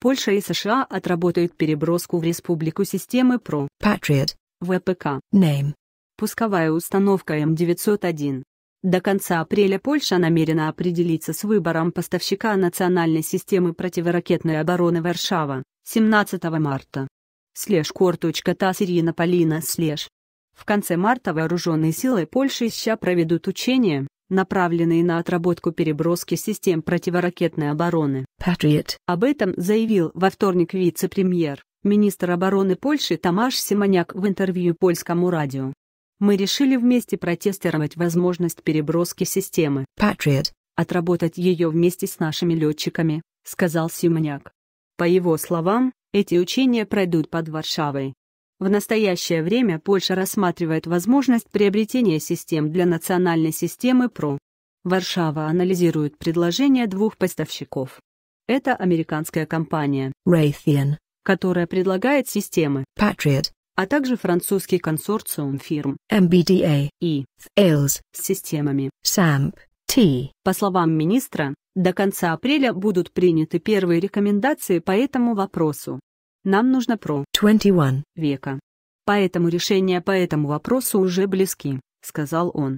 Польша и США отработают переброску в республику системы ПРО Patriot ВПК Name. Пусковая установка М901. До конца апреля Польша намерена определиться с выбором поставщика национальной системы противоракетной обороны Варшава 17 марта. Слеж кор.та Сирина Полина слеж. В конце марта вооруженные силы Польши и США проведут учения, направленные на отработку переброски систем противоракетной обороны. Patriot. Об этом заявил во вторник вице-премьер, министр обороны Польши Тамаш Симоняк в интервью польскому радио. Мы решили вместе протестировать возможность переброски системы Patriot, отработать ее вместе с нашими летчиками, сказал Симоняк. По его словам, эти учения пройдут под Варшавой. В настоящее время Польша рассматривает возможность приобретения систем для национальной системы ПРО. Варшава анализирует предложения двух поставщиков. Это американская компания Raytheon, которая предлагает системы Patriot, а также французский консорциум фирм MBDA и Thales с системами SAMP. T. По словам министра, до конца апреля будут приняты первые рекомендации по этому вопросу. Нам нужно про 21 века. Поэтому решения по этому вопросу уже близки, сказал он.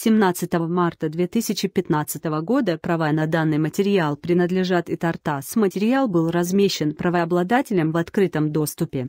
17 марта 2015 года права на данный материал принадлежат и Тартас. Материал был размещен правообладателем в открытом доступе.